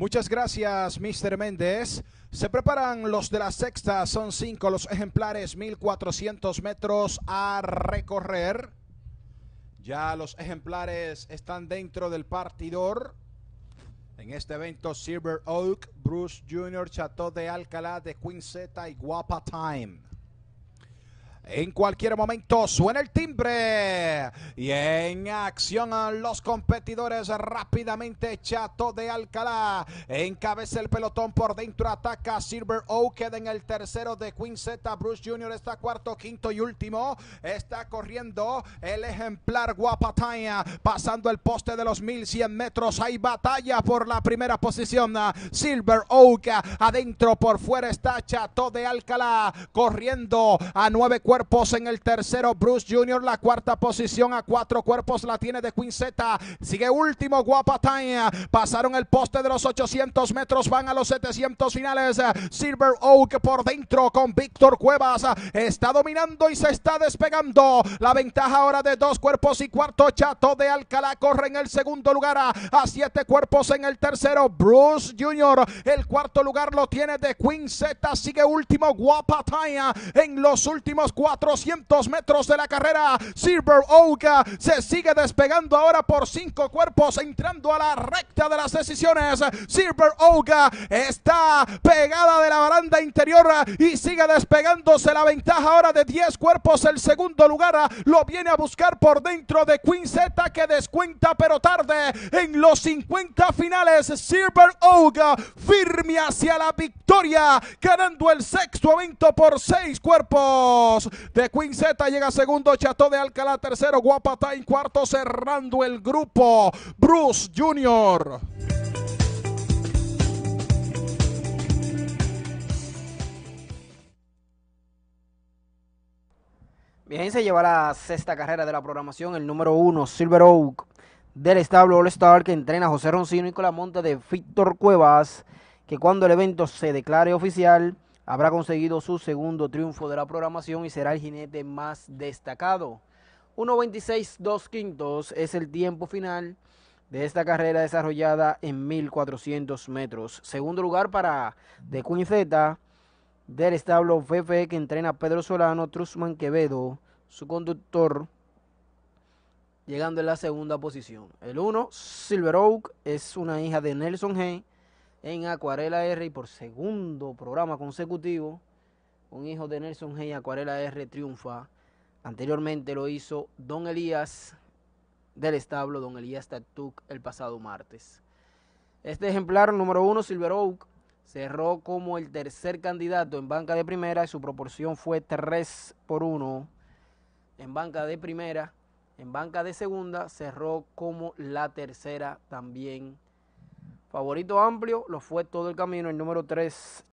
Muchas gracias, Mr. Méndez. Se preparan los de la sexta, son cinco los ejemplares, 1400 metros a recorrer. Ya los ejemplares están dentro del partidor. En este evento, Silver Oak, Bruce Jr., Chateau de Alcalá, de Queen y Guapa Time. En cualquier momento suena el y en acción los competidores rápidamente. Chato de Alcalá encabeza el pelotón por dentro. Ataca Silver Oak Queda en el tercero de Queen Z. Bruce Jr. está cuarto, quinto y último. Está corriendo el ejemplar Guapataya. Pasando el poste de los 1100 metros. Hay batalla por la primera posición. Silver Oak adentro por fuera está Chato de Alcalá corriendo a nueve cuerpos en el tercero Bruce Jr la cuarta posición a cuatro cuerpos la tiene de Quinzeta Sigue último Guapataña Pasaron el poste de los 800 metros, van a los 700 finales. Silver Oak por dentro con Víctor Cuevas. Está dominando y se está despegando. La ventaja ahora de dos cuerpos y cuarto. Chato de Alcalá corre en el segundo lugar a siete cuerpos en el tercero. Bruce Jr. El cuarto lugar lo tiene de Quinzeta Sigue último Guapataya en los últimos 400 metros de la carrera. Silver Oga se sigue despegando ahora por cinco cuerpos, entrando a la recta de las decisiones. Silver Oga está pegada de la baranda interior y sigue despegándose la ventaja ahora de 10 cuerpos. El segundo lugar lo viene a buscar por dentro de Queen que descuenta pero tarde en los 50 finales. Silver Oga firme hacia la victoria, ganando el sexto evento por seis cuerpos. De Queen Z llega segundo Chatón de Alcalá tercero, Guapata en cuarto, cerrando el grupo, Bruce Junior. Bien, se lleva la sexta carrera de la programación, el número uno, Silver Oak, del establo All Star, que entrena José Roncino y con la monta de Víctor Cuevas, que cuando el evento se declare oficial, habrá conseguido su segundo triunfo de la programación y será el jinete más destacado. 1.26 2 quintos es el tiempo final de esta carrera desarrollada en 1400 metros. Segundo lugar para De Quinzeta del establo FFE que entrena Pedro Solano, Trusman Quevedo, su conductor, llegando en la segunda posición. El 1, Silver Oak, es una hija de Nelson G. en Acuarela R y por segundo programa consecutivo, un hijo de Nelson G. y Acuarela R triunfa Anteriormente lo hizo Don Elías del establo Don Elías tatuk el pasado martes. Este ejemplar número uno, Silver Oak, cerró como el tercer candidato en banca de primera y su proporción fue 3 por 1 en banca de primera. En banca de segunda cerró como la tercera también. Favorito amplio lo fue todo el camino el número 3,